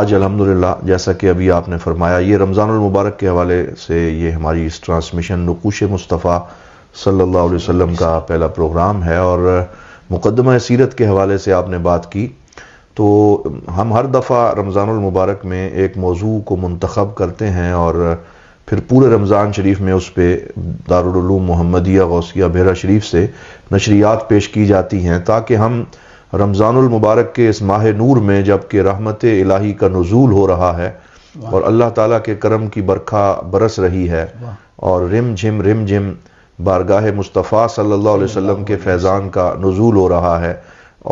आज अलहमदिल्ला जैसा कि अभी आपने फरमाया ये रमज़ानमबारक के हवाले से ये हमारी इस ट्रांसमिशन नकुश मुस्तफ़ा सल्लल्लाहु अलैहि वसल्लम का पहला प्रोग्राम है और मुकदमा सीरत के हवाले से आपने बात की तो हम हर दफ़ा रमज़ानमबारक में एक मौजू को मंतखब करते हैं और फिर पूरे रमज़ान शरीफ में उस पर दारूम मोहम्मदिया गौसिया बेरा शरीफ से नशरियात पेश की जाती हैं ताकि हम रमज़ानमबारक के इस माह नूर में जबकि रहमत इलाही का नजूल हो रहा है और अल्लाह ताला के करम की बरखा बरस रही है और रिम झिम रिम झिम बारगाह मुस्तफ़ा सल्लल्लाहु अलैहि वसल्लम के फैज़ान का नजूल हो रहा है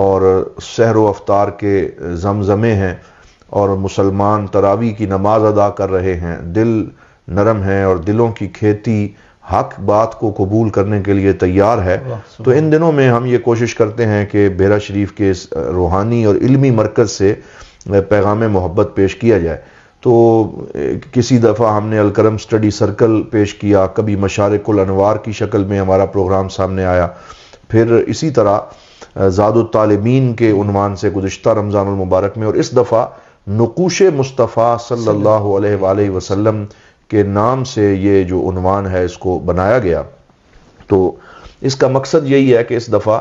और सहर अफ्तार के जमजमे हैं और मुसलमान तरावी की नमाज अदा कर रहे हैं दिल नरम है और दिलों की खेती हक बात को कबूल करने के लिए तैयार है तो इन दिनों में हम ये कोशिश करते हैं कि बेरा शरीफ के इस रूहानी और इलमी मरकज़ से पैगाम मोहब्बत पेश किया जाए तो किसी दफ़ा हमने अलकरम स्टडी सर्कल पेश किया कभी मशारकलनवार की शक्ल में हमारा प्रोग्राम सामने आया फिर इसी तरह ज़ादालमीन के उनवान से गुज्त रमज़ानमबारक में और इस दफ़ा नकूश मुस्तफ़ा सल्ला वसम के नाम से ये जो उनवान है इसको बनाया गया तो इसका मकसद यही है कि इस दफ़ा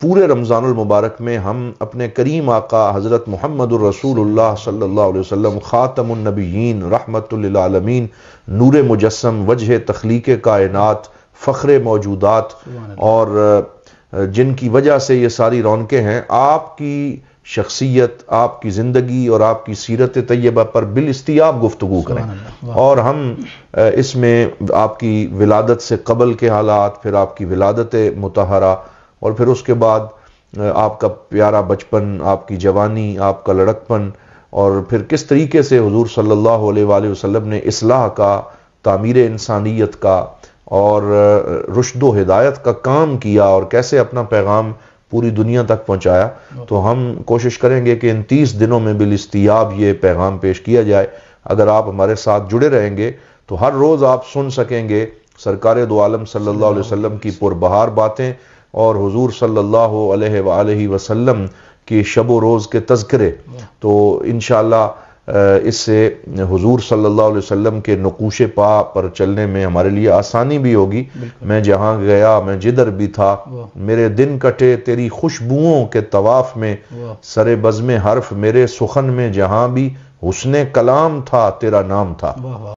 पूरे रमज़ान मुबारक में हम अपने करीम आका हज़रत मोहम्मद सल्ला सल्लल्लाहु अलैहि वसल्लम ख़ातमनबीन रहमतुल्लामीन नूर मुजस्म वजह तख्लीक कायनात फ़ख्र मौजूदात और जिनकी वजह से ये सारी रौनकें हैं आपकी शख्सियत आपकी ज़िंदगी और आपकी सीरत तैयबा पर बिलस्तियाब गुफ्तु करें और हम इसमें आपकी विलादत से कबल के हालात फिर आपकी विलादत मतहरा और फिर उसके बाद आपका प्यारा बचपन आपकी जवानी आपका लड़कपन और फिर किस तरीके से हजूर सल्ला वसलम ने इसलाह का तामीर इंसानियत का और रुशद हिदायत का काम किया और कैसे अपना पैगाम पूरी दुनिया तक पहुँचाया हाँ। तो हम कोशिश करेंगे कि इन तीस दिनों में बिलस्तियाब ये पैगाम पेश किया जाए अगर आप हमारे साथ जुड़े रहेंगे तो हर रोज़ आप सुन सकेंगे सरकार दो आलम सल्ला वसल्लम की पुरबहार बातें और हजूर सल्ला वसल्लम की शब रोज़ के तस्करे हाँ। तो इनशाला इससे हुजूर सल्लल्लाहु अलैहि वसल्लम के नकूशे पा पर चलने में हमारे लिए आसानी भी होगी मैं जहाँ गया मैं जिधर भी था मेरे दिन कटे तेरी खुशबुओं के तवाफ़ में सरे बज़म हर्फ मेरे सुखन में जहाँ भी उसने कलाम था तेरा नाम था